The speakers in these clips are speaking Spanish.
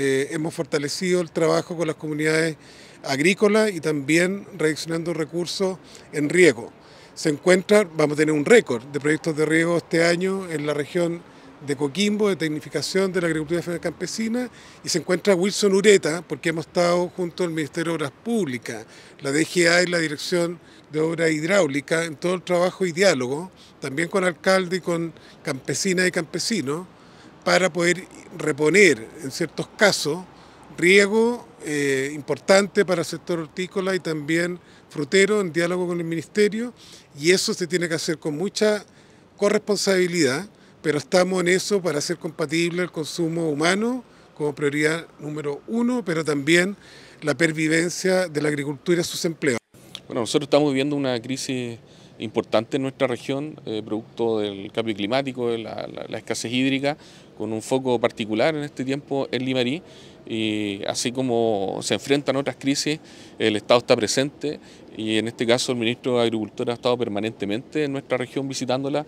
Eh, hemos fortalecido el trabajo con las comunidades agrícolas y también reaccionando recursos en riego. Se encuentra, vamos a tener un récord de proyectos de riego este año en la región de Coquimbo, de tecnificación de la agricultura campesina, y se encuentra Wilson Ureta, porque hemos estado junto al Ministerio de Obras Públicas, la DGA y la Dirección de Obras Hidráulicas, en todo el trabajo y diálogo, también con alcalde y con campesinas y campesinos, para poder reponer en ciertos casos riego eh, importante para el sector hortícola y también frutero en diálogo con el Ministerio y eso se tiene que hacer con mucha corresponsabilidad, pero estamos en eso para hacer compatible el consumo humano como prioridad número uno, pero también la pervivencia de la agricultura y sus empleos. Bueno, nosotros estamos viviendo una crisis importante en nuestra región, eh, producto del cambio climático, de la, escasez hídrica, con un foco particular en este tiempo en Limarí. Y así como se enfrentan otras crisis, el Estado está presente y en este caso el ministro de Agricultura ha estado permanentemente en nuestra región visitándola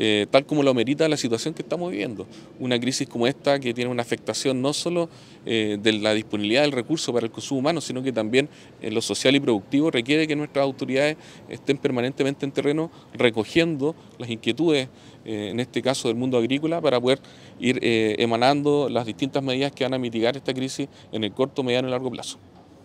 eh, tal como lo merita la situación que estamos viviendo. Una crisis como esta que tiene una afectación no solo eh, de la disponibilidad del recurso para el consumo humano, sino que también en eh, lo social y productivo requiere que nuestras autoridades estén permanentemente en terreno recogiendo las inquietudes, en este caso del mundo agrícola, para poder ir emanando las distintas medidas que van a mitigar esta crisis en el corto, mediano y largo plazo.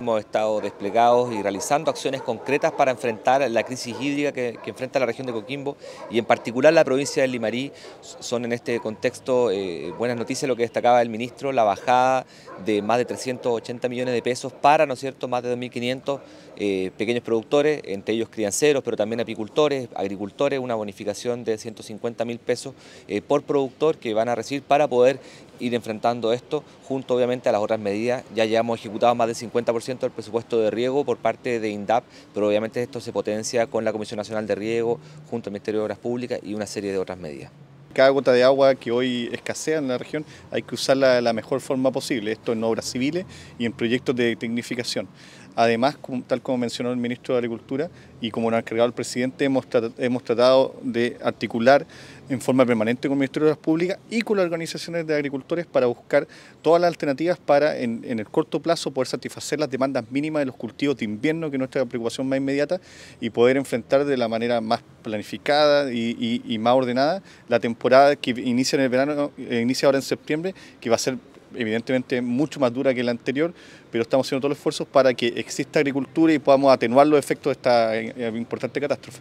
Hemos estado desplegados y realizando acciones concretas para enfrentar la crisis hídrica que, enfrenta la región de Coquimbo y en particular la provincia de Limarí. Son en este contexto eh, buenas noticias lo que destacaba el ministro, la bajada de más de 380 millones de pesos para, ¿no es cierto?, más de 2.500 eh, pequeños productores, entre ellos crianceros, pero también apicultores, agricultores, una bonificación de 150 mil pesos eh, por productor que van a recibir para poder ir enfrentando esto, junto obviamente a las otras medidas. Ya hemos ejecutado más del 50% del presupuesto de riego por parte de INDAP, pero obviamente esto se potencia con la Comisión Nacional de Riego, junto al Ministerio de Obras Públicas y una serie de otras medidas cada gota de agua que hoy escasea en la región hay que usarla de la mejor forma posible, esto en obras civiles y en proyectos de tecnificación. Además, tal como mencionó el ministro de Agricultura y como lo ha encargado el presidente, hemos, tratado de articular en forma permanente con el Ministerio de Obras Públicas y con las organizaciones de agricultores para buscar todas las alternativas para en, el corto plazo poder satisfacer las demandas mínimas de los cultivos de invierno, que es nuestra preocupación más inmediata, y poder enfrentar de la manera más planificada y, más ordenada la temporada que inicia en el verano, eh, inicia ahora en septiembre, que va a ser evidentemente mucho más dura que la anterior, pero estamos haciendo todos los esfuerzos para que exista agricultura y podamos atenuar los efectos de esta eh, importante catástrofe.